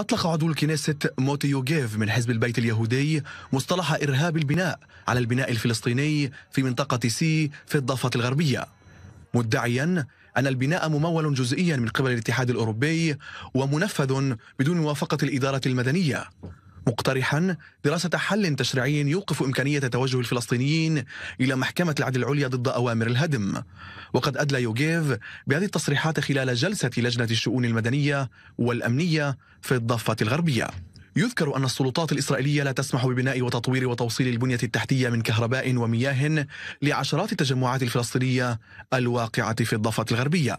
أطلق عضو الكنيسة موتي يوغيف من حزب البيت اليهودي مصطلح إرهاب البناء على البناء الفلسطيني في منطقة سي في الضفة الغربية مدعيا أن البناء ممول جزئيا من قبل الاتحاد الأوروبي ومنفذ بدون موافقة الإدارة المدنية مقترحا دراسة حل تشريعي يوقف إمكانية توجه الفلسطينيين إلى محكمة العدل العليا ضد أوامر الهدم وقد أدلى يوغيف بهذه التصريحات خلال جلسة لجنة الشؤون المدنية والأمنية في الضفة الغربية يذكر أن السلطات الإسرائيلية لا تسمح ببناء وتطوير وتوصيل البنية التحتية من كهرباء ومياه لعشرات التجمعات الفلسطينية الواقعة في الضفة الغربية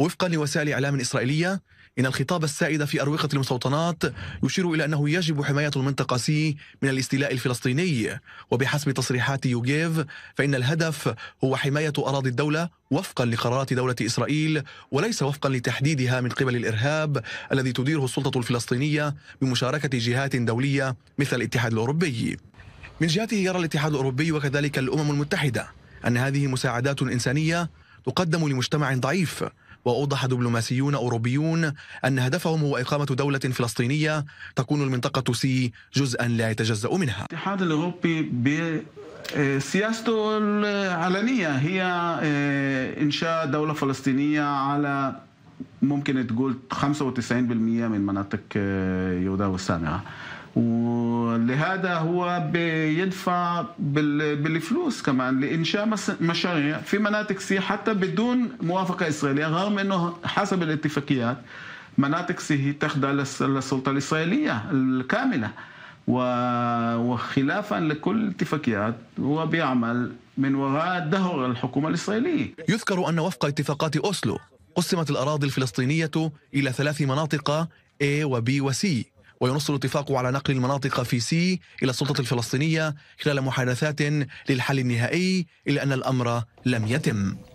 وفقا لوسائل إعلام إسرائيلية إن الخطاب السائد في أروقة المستوطنات يشير إلى أنه يجب حماية المنطقة سي من الاستيلاء الفلسطيني وبحسب تصريحات يوغيف فإن الهدف هو حماية أراضي الدولة وفقا لقرارات دولة إسرائيل وليس وفقا لتحديدها من قبل الإرهاب الذي تديره السلطة الفلسطينية بمشاركة جهات دولية مثل الاتحاد الأوروبي من جهته يرى الاتحاد الأوروبي وكذلك الأمم المتحدة أن هذه مساعدات إنسانية تقدم لمجتمع ضعيف وأوضح دبلوماسيون أوروبيون أن هدفهم هو إقامة دولة فلسطينية تكون المنطقة سي جزءا لا يتجزأ منها الاتحاد الأوروبي ب... آه، سياسته العلنية هي آه، إنشاء دولة فلسطينية على ممكن تقول 95% من مناطق آه، يهودا والسامعة ولهذا هو بيدفع بالفلوس كمان لانشاء مشاريع في مناطق سي حتى بدون موافقه اسرائيليه رغم انه حسب الاتفاقيات مناطق سي تخضع للسلطه الاسرائيليه الكامله وخلافا لكل الاتفاقيات هو بيعمل من وراء دهور الحكومه الاسرائيليه يذكر ان وفق اتفاقات اوسلو قسمت الاراضي الفلسطينيه الى ثلاث مناطق A و C وينص الاتفاق على نقل المناطق في سي إلى السلطة الفلسطينية خلال محادثات للحل النهائي إلا أن الأمر لم يتم